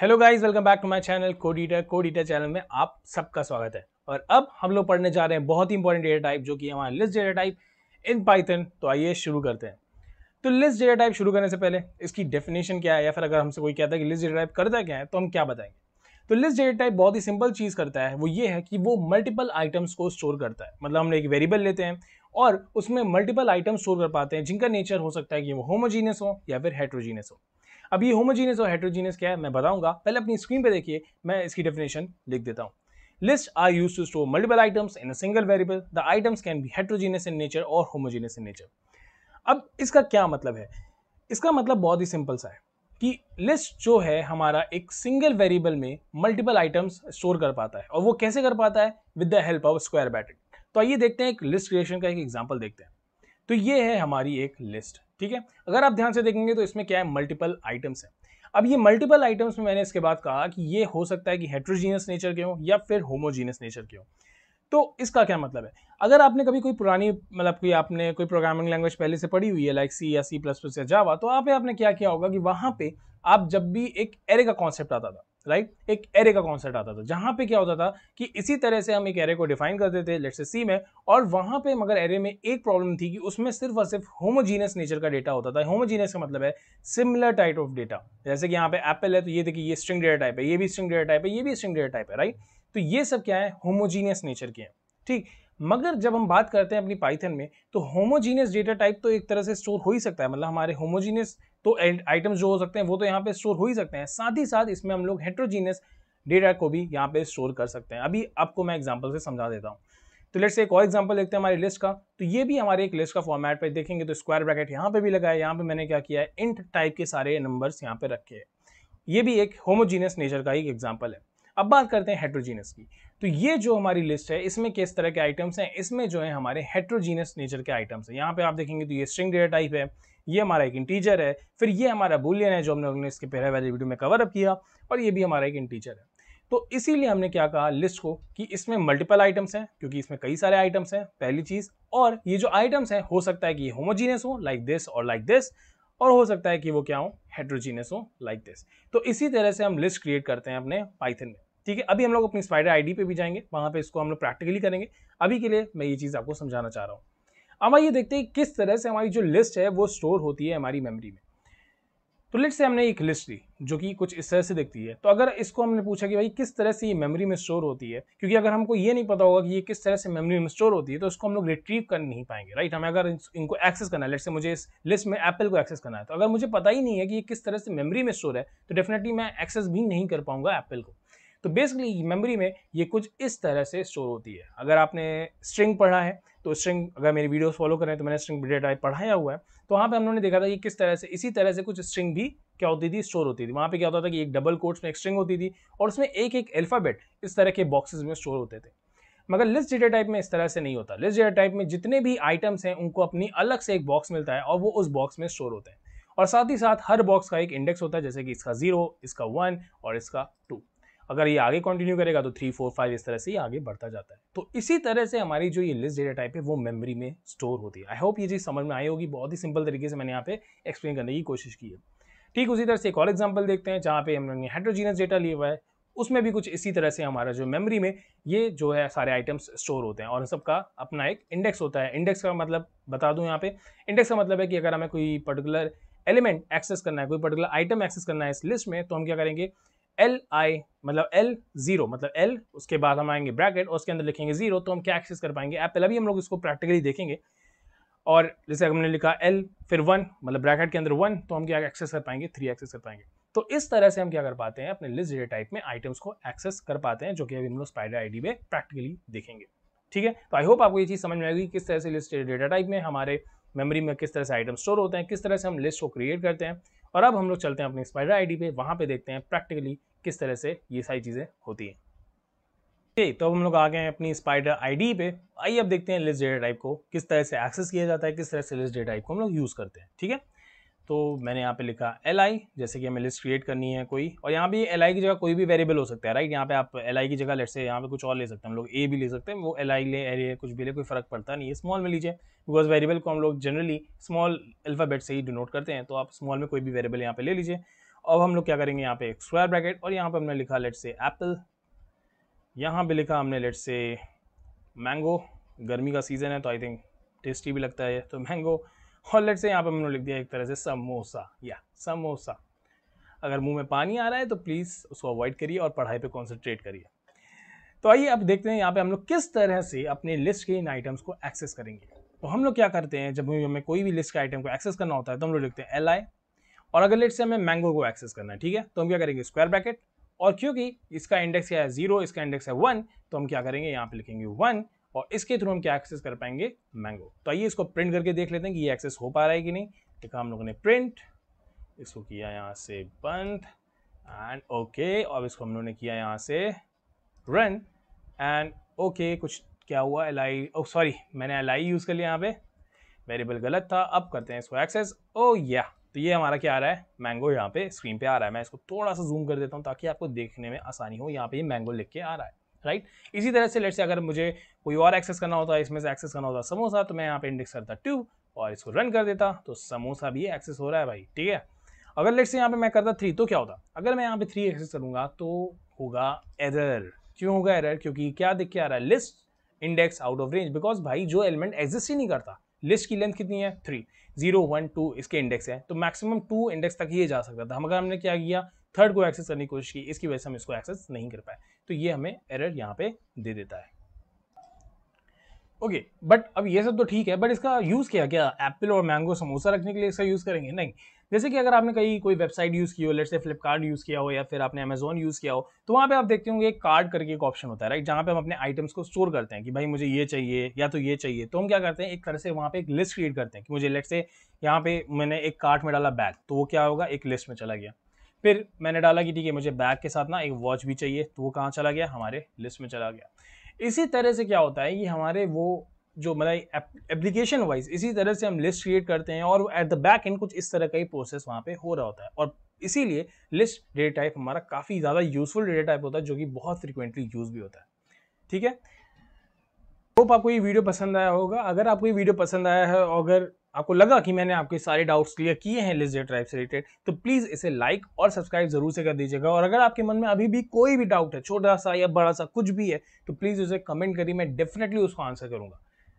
Hello guys welcome back to my channel कोडीटा कोडीटा channel में आप सबका स्वागत है और अब हम लोग पढ़ने जा रहे हैं बहुत ही इंपॉर्टेंट डेटा टाइप जो कि हमारा list data type in Python तो आइए शुरू करते हैं तो लिस्ट डेटा टाइप शुरू करने से पहले इसकी डेफिनेशन क्या है या फिर अगर हमसे कोई कहता है कि लिस्ट डेटा टाइप करता क्या है तो हम क्या बताएंगे तो लिस्ट डेटा टाइप बहुत ही सिंपल चीज़ करता है वो ये है कि वो मल्टीपल आइटम्स को स्टोर करता है मतलब हम एक वेरिएबल लेते हैं और उसमें मल्टीपल आइटम स्टोर कर पाते हैं जिनका नेचर हो सकता है कि वो होमोजीनियस हो या फिर हेट्रोजीनियस हो अब ये होमोजीनियस और हेट्रोजीनियस क्या है मैं बताऊंगा पहले अपनी स्क्रीन पे देखिए मैं इसकी डेफिनेशन लिख देता हूँ list are use to store multiple items in a single variable the items can be heterogeneous in nature और होमोजीनियस इन नेचर अब इसका क्या मतलब है इसका मतलब बहुत ही सिंपल सा है कि लिस्ट जो है हमारा एक सिंगल वेरिएबल में मल्टीपल आइटम्स स्टोर कर पाता है और वो कैसे कर पाता है with the help of square battery तो आइए देखते हैं एक लिस्ट क्रिएशन का एक एग्जांपल देखते हैं तो ये है हमारी एक लिस्ट ठीक है अगर आप ध्यान से देखेंगे तो इसमें क्या है मल्टीपल आइटम्स है अब ये मल्टीपल आइटम्स में मैंने इसके बाद कहा कि ये हो सकता है कि हेट्रोजीनियस नेचर के हों या फिर होमोजीनियस नेचर के हों तो इसका क्या मतलब है अगर आपने कभी कोई पुरानी मतलब कि आपने कोई प्रोग्रामिंग लैंग्वेज पहले से पढ़ी हुई है लाइक सी या सी प्लस प्लस या जावा तो आप आपने क्या किया होगा कि वहाँ पे आप जब भी एक एरे का कॉन्सेप्ट आता था राइट right? एक एरे का कॉन्सेप्ट आता था जहां पे क्या होता था कि इसी तरह से हम एक एरे को डिफाइन करते थे लेट्स से सी में और वहां पे मगर एरे में एक प्रॉब्लम थी कि उसमें सिर्फ और सिर्फ होमोजीनियस नेचर का डेटा होता था होमोजीनियस का मतलब है सिमिलर टाइप ऑफ डेटा जैसे कि यहाँ पे एप्पल है तो ये देखिए ये स्ट्रिंग डेटा टाइप है ये भी स्ट्रिंग डेटा टाइप है ये भी स्ट्रिंग डेटा टाइप है राइट तो ये सब क्या है होमोजीनियस नेचर के हैं ठीक मगर जब हम बात करते हैं अपनी पाइथन में तो होमोजीनियस डेटा टाइप तो एक तरह से स्टोर हो ही सकता है मतलब हमारे होमोजीनियस तो आइटम्स जो हो सकते हैं वो तो यहाँ पे स्टोर हो ही सकते हैं साथ ही साथ इसमें हम लोग हेट्रोजीनियस डेटा को भी यहाँ पे स्टोर कर सकते हैं अभी आपको मैं एग्जाम्पल से समझा देता हूँ तो लेट्स एक और एग्जाम्पल देखते हैं हमारी लिस्ट का तो ये भी हमारे एक लिस्ट का फॉर्मेट पर देखेंगे तो स्क्वायर ब्रैकेट यहाँ पे भी लगा है यहाँ पे मैंने क्या किया है इंट टाइप के सारे नंबर्स यहाँ पे रखे हैं ये भी एक होमोजीनियस नेचर का एक एग्जाम्पल है अब बात करते हैं हेट्रोजीनियस की तो ये जो हमारी लिस्ट है इसमें किस तरह के आइटम्स हैं इसमें जो है हमारे हेट्रोजीनियस नेचर के आइटम्स हैं यहाँ पे आप देखेंगे तो ये स्ट्रिंग डेटा टाइप है ये हमारा एक इंटीजर है फिर ये हमारा बुलियन है जो हमने लोगों ने इसके पहले वाले वीडियो में कवर अप किया और ये भी हमारा एक इंटीजर है तो इसीलिए हमने क्या कहा लिस्ट को कि इसमें मल्टीपल आइटम्स हैं क्योंकि इसमें कई सारे आइटम्स हैं पहली चीज़ और ये जो आइटम्स हैं हो सकता है कि ये होमोजीनियस हो लाइक दिस और लाइक दिस और हो सकता है कि वो क्या हो हेट्रोजीनियस हो लाइक दिस तो इसी तरह से हम लिस्ट क्रिएट करते हैं अपने पाइथन में ठीक है अभी हम लोग अपनी स्पाइडर आईडी पे भी जाएंगे वहाँ पे इसको हम लोग प्रैक्टिकली करेंगे अभी के लिए मैं ये चीज़ आपको समझाना चाह रहा हूँ अब आइए देखते हैं किस तरह से हमारी जो लिस्ट है वो स्टोर होती है हमारी मेमोरी में तो लिस्ट से हमने एक लिस्ट दी जो कि कुछ इस तरह से दिखती है तो अगर इसको हमने पूछा कि भाई किस तरह से ये मेमोरी में स्टोर होती है क्योंकि अगर हमको ये नहीं पता होगा कि ये किस तरह से मेमोरी में स्टोर होती है तो इसको हम लोग रिट्रीव कर नहीं पाएंगे राइट हमें अगर इनको एक्सेस करना है लेट से मुझे इस लिस्ट में एप्पल को एक्सेस करना है तो अगर मुझे पता ही नहीं है कि ये किस तरह से मेमोरी में स्टोर है तो डेफिनेटली मैं एक्सेस भी नहीं कर पाऊंगा एप्पल को तो बेसिकली मेमोरी में ये कुछ इस तरह से स्टोर होती है अगर आपने स्ट्रिंग पढ़ा है तो स्ट्रिंग अगर मेरी वीडियोस फॉलो करें तो मैंने स्ट्रिंग डेटा पढ़ाया हुआ है तो वहाँ पे हम लोगों ने देखा था कि किस तरह से इसी तरह से कुछ स्ट्रिंग भी क्या होती थी स्टोर होती थी वहाँ पे क्या होता था कि एक डबल कोट्स में एक स्ट्रिंग होती थी और उसमें एक एक अल्फ़ाबेट इस तरह के बॉक्सेज में स्टोर होते थे मगर लिस्ट डेटा टाइप में इस तरह से नहीं होता लिस्ट डेटा टाइप में जितने भी आइटम्स हैं उनको अपनी अलग से एक बॉक्स मिलता है और वो उस बॉक्स में स्टोर होते हैं और साथ ही साथ हर बॉक्स का एक इंडेक्स होता है जैसे कि इसका जीरो इसका वन और इसका टू अगर ये आगे कंटिन्यू करेगा तो थ्री फोर फाइव इस तरह से ये आगे बढ़ता जाता है तो इसी तरह से हमारी जो ये लिस्ट डेटा टाइप है वो मेमोरी में स्टोर होती है आई होप ये चीज़ समझ में आई होगी बहुत ही सिंपल तरीके से मैंने यहाँ पे एक्सप्लेन करने की कोशिश की है ठीक उसी तरह से एक और एग्जाम्पल देखते हैं जहाँ पे हमने हाइड्रोजीनस डेटा लिया हुआ है उसमें भी कुछ इसी तरह से हमारा जो मेमोरी में ये जो है सारे आइटम्स स्टोर होते हैं और सबका अपना एक इंडेक्स होता है इंडेक्स का मतलब बता दूं यहाँ पे इंडेक्स का मतलब है कि अगर हमें कोई पर्टिकुलर एलिमेंट एक्सेस करना है कोई पर्टिकुलर आइटम एक्सेस करना है इस लिस्ट में तो हम क्या करेंगे एल आई मतलब एल जीरो मतलब एल उसके बाद हम आएंगे ब्रैकेट और उसके अंदर लिखेंगे जीरो तो हम क्या एक्सेस कर पाएंगे एप्पल अभी हम लोग इसको प्रैक्टिकली देखेंगे और जैसे हमने लिखा एल फिर वन मतलब ब्रैकेट के अंदर वन तो हम क्या एक्सेस कर पाएंगे थ्री एक्सेस कर पाएंगे तो इस तरह से हम क्या कर पाते हैं अपने लिस्ट डेटा टाइप में आइटम्स को एक्सेस कर पाते हैं जो कि अभी हम लोग स्पाइडर डी में प्रैक्टिकली देखेंगे ठीक है तो आई होप आपको ये चीज़ समझ में आएगी किस तरह से लिस्ट डेटा टाइप में हमारे मेमोरी में किस तरह से आइटम स्टोर होते हैं किस तरह से हम लिस्ट को क्रिएट करते हैं और अब हम लोग चलते हैं अपने स्पाइडर आईडी पे वहाँ पे देखते हैं प्रैक्टिकली किस तरह से ये सारी चीज़ें होती हैं ठीक तो अब हम लोग आ गए हैं अपनी स्पाइडर आईडी पे आइए अब देखते हैं लिस्ट डेटा टाइप को किस तरह से एक्सेस किया जाता है किस तरह से लिस्ट डेटा टाइप को हम लोग यूज़ करते हैं ठीक है तो मैंने यहाँ पे लिखा एल आई जैसे कि हमें लिस्ट क्रिएट करनी है कोई और यहाँ भी एल आई की जगह कोई भी वेरिएबल हो सकता है राइट यहाँ पे आप एल आई की जगह लेट से यहाँ पे कुछ और ले सकते हैं हम लोग ए भी ले सकते हैं वो एल आई ले एरिए कुछ भी ले कोई फर्क पड़ता नहीं है स्मॉल में लीजिए बिकॉज वेरिएबल को हम लोग जनरली स्मॉल अल्फ़ाबेट से ही डिनोट करते हैं तो आप स्मॉल में कोई भी वेरिएबल यहाँ पे ले लीजिए अब हम लोग क्या करेंगे यहाँ पे स्क्वायर ब्रैकेट और यहाँ पे हमने लिखा लेट से एप्पल यहाँ पे लिखा हमने लेट से मैंगो गर्मी का सीज़न है तो आई थिंक टेस्टी भी लगता है तो मैंगो और लेट से यहाँ पे हमने लिख दिया एक तरह से समोसा या समोसा अगर मुंह में पानी आ रहा है तो प्लीज़ उसको अवॉइड करिए और पढ़ाई पर कॉन्सेंट्रेट करिए तो आइए अब देखते हैं यहाँ पे हम लोग किस तरह से अपने लिस्ट के इन आइटम्स को एक्सेस करेंगे तो हम लोग क्या करते हैं जब हमें कोई भी लिस्ट के आइटम को एक्सेस करना होता है तो हम लोग लिखते हैं एल आई और अगर लेट से हमें मैंगो को एक्सेस करना है ठीक है तो हम क्या करेंगे स्क्वायर ब्रैकेट और क्योंकि इसका इंडेक्स क्या है जीरो इसका इंडेक्स है वन तो हम क्या करेंगे यहाँ पे लिखेंगे वन और इसके थ्रू हम क्या एक्सेस कर पाएंगे मैंगो तो आइए इसको प्रिंट करके देख लेते हैं कि ये एक्सेस हो पा रहा है कि नहीं लिखा हम लोगों ने प्रिंट इसको किया यहाँ से बंद एंड ओके और इसको हम लोगों ने किया यहाँ से रन एंड ओके कुछ क्या हुआ एल आई सॉरी मैंने एल आई यूज़ कर लिया यहाँ पे वेरिएबल गलत था अब करते हैं इसको एक्सेस ओ या तो ये हमारा क्या आ रहा है मैंगो यहाँ पे स्क्रीन पे आ रहा है मैं इसको थोड़ा सा जूम कर देता हूँ ताकि आपको देखने में आसानी हो यहाँ पे ये मैंगो लिख के आ रहा है राइट इसी तरह से लेट से अगर मुझे कोई और एक्सेस करना होता है इसमें से एक्सेस करना होता समोसा तो मैं यहाँ पे इंडेक्स करता ट्यूब और इसको रन कर देता तो समोसा भी एक्सेस हो रहा है भाई ठीक है अगर लेट से यहाँ पे मैं करता थ्री तो क्या होता अगर मैं यहाँ पे थ्री एक्सेस करूँगा तो होगा एरर क्यों होगा एरर क्योंकि क्या देख के आ रहा है list index out of range because भाई जो एलिमेंट एग्जिस्ट ही नहीं करता लिस्ट की लेंथ कितनी है थ्री जीरो वन टू इसके इंडेक्स है तो मैक्सिमम टू इंडेक्स तक ये जा सकता था मगर हमने क्या किया थर्ड को एक्सेस करने की कोशिश की इसकी वजह से हम इसको एक्सेस नहीं कर पाए तो ये हमें एरर यहाँ पे दे देता है ओके okay, बट अब ये सब तो ठीक है बट इसका यूज़ किया क्या एप्पल और मैंगो समोसा रखने के लिए इसका यूज़ करेंगे नहीं जैसे कि अगर आपने कहीं कोई वेबसाइट यूज़ की हो लेट से फ्लिपकार्ट यूज़ किया हो या फिर आपने अमेजोन यूज़ किया हो तो वहाँ पे आप देखते होंगे एक कार्ड करके एक ऑप्शन होता है राइट जहाँ पे हम अपने आइटम्स को स्टोर करते हैं कि भाई मुझे ये चाहिए या तो ये चाहिए तो हम क्या करते हैं एक तरह से वहाँ पर एक लिस्ट क्रिएट करते हैं कि मुझे लेट से यहाँ पे मैंने एक कार्ट में डाला बैग तो वो क्या होगा एक लिस्ट में चला गया फिर मैंने डाला कि ठीक है मुझे बैग के साथ ना एक वॉच भी चाहिए तो वो कहाँ चला गया हमारे लिस्ट में चला गया इसी तरह से क्या होता है कि हमारे वो जो मतलब एप्लीकेशन वाइज इसी तरह से हम लिस्ट क्रिएट करते हैं और एट द बैक एंड कुछ इस तरह का ही प्रोसेस वहाँ पे हो रहा होता है और इसीलिए लिस्ट डेटा टाइप हमारा काफ़ी ज़्यादा यूजफुल डेटा टाइप होता है जो कि बहुत फ्रिक्वेंटली यूज़ भी होता है ठीक है होप आपको ये वीडियो पसंद आया होगा अगर आपको ये वीडियो पसंद आया है और अगर आपको लगा कि मैंने आपके सारे डाउट्स क्लियर किए हैं लिस्ट डेटा टाइप से रिलेटेड तो प्लीज़ इसे लाइक और सब्सक्राइब जरूर से कर दीजिएगा और अगर आपके मन में अभी भी कोई भी डाउट है छोटा सा या बड़ा सा कुछ भी है तो प्लीज़ उसे कमेंट करिए मैं डेफिनेटली उसको आंसर करूँगा